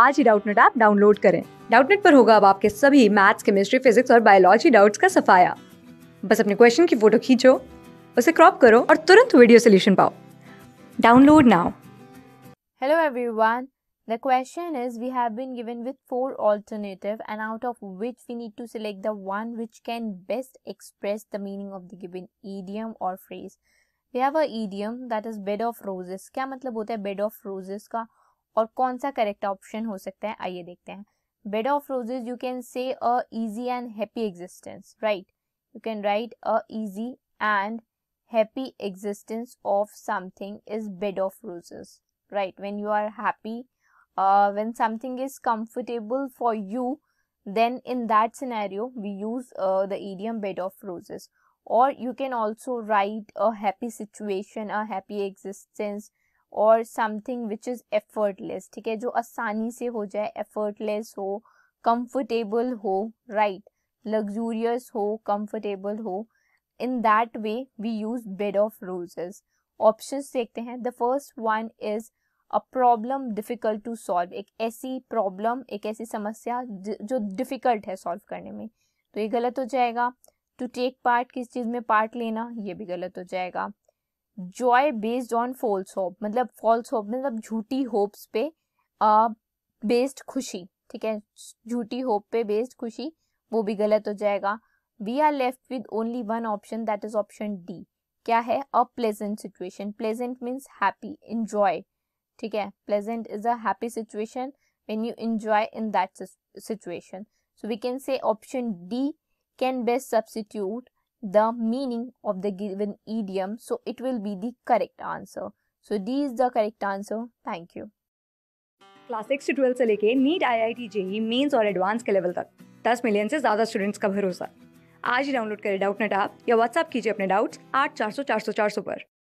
आज ही Doubtnut app download करें डाउटनेट पर होगा अब आपके सभी मैथ्स केमिस्ट्री फिजिक्स और बायोलॉजी डाउट्स का सफाया बस अपने क्वेश्चन की फोटो खींचो उसे क्रॉप करो और तुरंत वीडियो सोल्यूशन पाओ download now hello everyone The question is we have been given with four alternative and out of which we need to select the one which can best express the meaning of the given idiom or phrase. We have a idiom that is bed of roses. क्या मतलब होता है bed of roses का Or कौन correct option option हो सकता है आइए देखते हैं bed of roses you can say a easy and happy existence right you can write a easy happy existence of something is bed of roses right when you are happy uh, when something is comfortable for you then in that scenario we use uh, the idiom bed of roses or you can also write a happy situation a happy existence और something which is effortless ठीक है जो आसानी से हो जाए effortless हो comfortable हो राइट लग्जूरियस हो कंफर्टेबल हो in that way we use bed of roses option देखते हैं the first one is a problem difficult to solve एक ऐसी प्रॉब्लम एक ऐसी समस्या जो डिफिकल्ट है सॉल्व करने में तो ये गलत हो जाएगा टू टेक पार्ट किस चीज़ में पार्ट लेना ये भी गलत हो जाएगा joy based on false hope मतलब फॉल्स होप मतलब झूठी होप्स पे बेस्ड खुशी ठीक है झूठी होप पे बेस्ड खुशी वो भी गलत हो जाएगा we are left with only one option that is option D क्या है a pleasant situation pleasant means happy enjoy ठीक है pleasant is a happy situation when you enjoy in that situation so we can say option D can best substitute the meaning of the given idiom. So it will be the correct answer. So D is the correct answer. Thank you. Class six से twelfth से लेके NEET I I T JEE mains और advance के level तक दस million से ज़्यादा students का भरोसा आज ही डाउनलोड करें डाउट नेट आप या व्हाट्सअप कीजिए अपने डाउट्स आठ चार सौ चार सौ चार सौ पर